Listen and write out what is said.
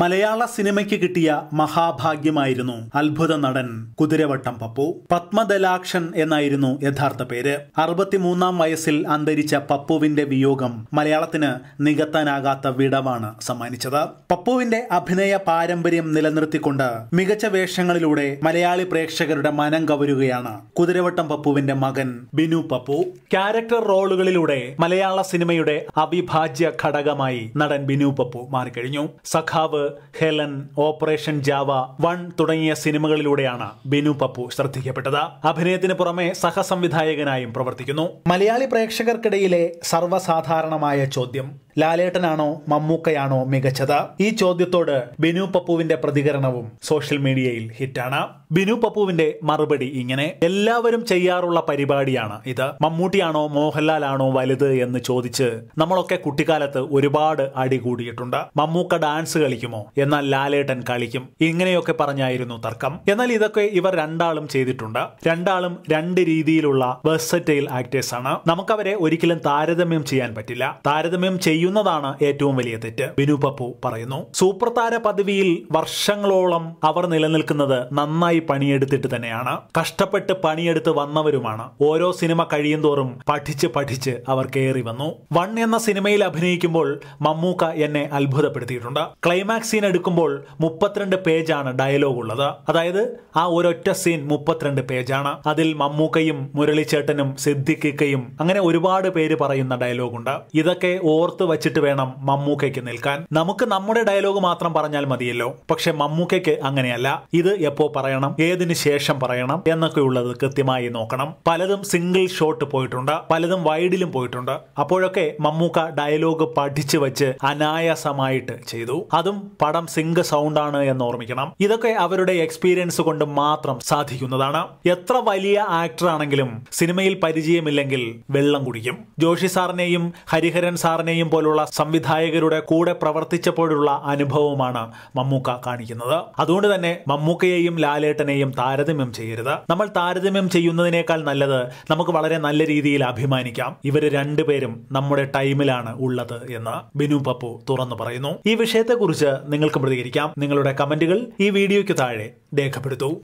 മലയാള സിനിമയ്ക്ക് കിട്ടിയ മഹാഭാഗ്യമായിരുന്നു അത്ഭുത നടൻ കുതിരവട്ടം പപ്പു പത്മദലാക്ഷൻ എന്നായിരുന്നു യഥാർത്ഥ പേര് അറുപത്തിമൂന്നാം വയസ്സിൽ അന്തരിച്ച പപ്പുവിന്റെ വിയോഗം മലയാളത്തിന് നികത്താനാകാത്ത വിടവാണ് സമ്മാനിച്ചത് പപ്പുവിന്റെ അഭിനയ പാരമ്പര്യം നിലനിർത്തിക്കൊണ്ട് മികച്ച വേഷങ്ങളിലൂടെ മലയാളി പ്രേക്ഷകരുടെ മനം കവരുകയാണ് കുതിരവട്ടം പപ്പുവിന്റെ മകൻ ബിനു പപ്പു ക്യാരക്ടർ റോളുകളിലൂടെ മലയാള സിനിമയുടെ അവിഭാജ്യ ഘടകമായി നടൻ ബിനു പപ്പു മാറിക്കഴിഞ്ഞു സഖാവ് ഹെലൻ ഓപ്പറേഷൻ ജാവ വൺ തുടങ്ങിയ സിനിമകളിലൂടെയാണ് ബിനു പപ്പു ശ്രദ്ധിക്കപ്പെട്ടത് അഭിനയത്തിന് പുറമെ സഹസംവിധായകനായും പ്രവർത്തിക്കുന്നു മലയാളി പ്രേക്ഷകർക്കിടയിലെ സർവ്വസാധാരണമായ ചോദ്യം ലാലേട്ടനാണോ മമ്മൂക്കയാണോ മികച്ചത് ഈ ചോദ്യത്തോട് ബിനു പപ്പുവിന്റെ പ്രതികരണവും സോഷ്യൽ മീഡിയയിൽ ഹിറ്റാണ് ബിനു പപ്പുവിന്റെ മറുപടി ഇങ്ങനെ എല്ലാവരും ചെയ്യാറുള്ള പരിപാടിയാണ് ഇത് മമ്മൂട്ടിയാണോ മോഹൻലാലാണോ വലുത് എന്ന് ചോദിച്ച് നമ്മളൊക്കെ കുട്ടിക്കാലത്ത് ഒരുപാട് അടി കൂടിയിട്ടുണ്ട് മമ്മൂക്ക ഡാൻസ് കളിക്കുമോ എന്നാൽ ലാലേട്ടൻ കളിക്കും ഇങ്ങനെയൊക്കെ പറഞ്ഞായിരുന്നു തർക്കം എന്നാൽ ഇതൊക്കെ ഇവർ രണ്ടാളും ചെയ്തിട്ടുണ്ട് രണ്ടാളും രണ്ട് രീതിയിലുള്ള വെർസറ്റൈൽ ആക്ടേഴ്സ് ആണ് നമുക്കവരെ ഒരിക്കലും താരതമ്യം ചെയ്യാൻ പറ്റില്ല താരതമ്യം ചെയ്യുന്ന ചെയ്യുന്നതാണ് ഏറ്റവും വലിയ തെറ്റ് ബിനു പപ്പു പറയുന്നു സൂപ്രതാര പദവിയിൽ വർഷങ്ങളോളം അവർ നിലനിൽക്കുന്നത് നന്നായി പണിയെടുത്തിട്ട് തന്നെയാണ് കഷ്ടപ്പെട്ട് പണിയെടുത്ത് വന്നവരുമാണ് ഓരോ സിനിമ കഴിയും തോറും പഠിച്ച് പഠിച്ച് അവർ കയറി വന്നു വൺ എന്ന സിനിമയിൽ അഭിനയിക്കുമ്പോൾ മമ്മൂക്ക എന്നെ അത്ഭുതപ്പെടുത്തിയിട്ടുണ്ട് ക്ലൈമാക്സ് സീൻ എടുക്കുമ്പോൾ മുപ്പത്തിരണ്ട് പേജാണ് ഡയലോഗ് ഉള്ളത് അതായത് ആ ഒരൊറ്റ സീൻ മുപ്പത്തിരണ്ട് പേജാണ് അതിൽ മമ്മൂക്കയും മുരളിച്ചേട്ടനും സിദ്ദിഖിക്കയും അങ്ങനെ ഒരുപാട് പേര് പറയുന്ന ഡയലോഗുണ്ട് ഇതൊക്കെ ഓർത്ത് വച്ചിട്ട് വേണം മമ്മൂക്കയ്ക്ക് നിൽക്കാൻ നമുക്ക് നമ്മുടെ ഡയലോഗ് മാത്രം പറഞ്ഞാൽ മതിയല്ലോ പക്ഷെ മമ്മൂക്കയ്ക്ക് അങ്ങനെയല്ല ഇത് എപ്പോ പറയണം ഏതിനു ശേഷം പറയണം എന്നൊക്കെ ഉള്ളത് കൃത്യമായി നോക്കണം പലതും സിംഗിൾ ഷോട്ട് പോയിട്ടുണ്ട് പലതും വൈഡിലും പോയിട്ടുണ്ട് അപ്പോഴൊക്കെ മമ്മൂക്ക ഡയലോഗ് പഠിച്ചു വെച്ച് അനായാസമായിട്ട് ചെയ്തു അതും പടം സിംഗ് സൗണ്ട് ആണ് എന്ന് ഓർമ്മിക്കണം ഇതൊക്കെ അവരുടെ എക്സ്പീരിയൻസ് കൊണ്ട് മാത്രം സാധിക്കുന്നതാണ് എത്ര വലിയ ആക്ടർ ആണെങ്കിലും സിനിമയിൽ പരിചയമില്ലെങ്കിൽ വെള്ളം കുടിക്കും ജോഷി സാറിനെയും ഹരിഹരൻ സാറിനെയും പോലുള്ള സംവിധായകരുടെ കൂടെ പ്രവർത്തിച്ചപ്പോഴുള്ള അനുഭവമാണ് മമ്മൂക്ക കാണിക്കുന്നത് അതുകൊണ്ട് തന്നെ മമ്മൂക്കയെയും ലാലേട്ടനെയും താരതമ്യം ചെയ്യരുത് നമ്മൾ താരതമ്യം ചെയ്യുന്നതിനേക്കാൾ നല്ലത് നമുക്ക് വളരെ നല്ല രീതിയിൽ അഭിമാനിക്കാം ഇവർ രണ്ടുപേരും നമ്മുടെ ടൈമിലാണ് ഉള്ളത് എന്ന് ബിനു പപ്പു തുറന്നു പറയുന്നു ഈ വിഷയത്തെക്കുറിച്ച് നിങ്ങൾക്ക് പ്രതികരിക്കാം നിങ്ങളുടെ കമന്റുകൾ ഈ വീഡിയോയ്ക്ക് താഴെ രേഖപ്പെടുത്തൂ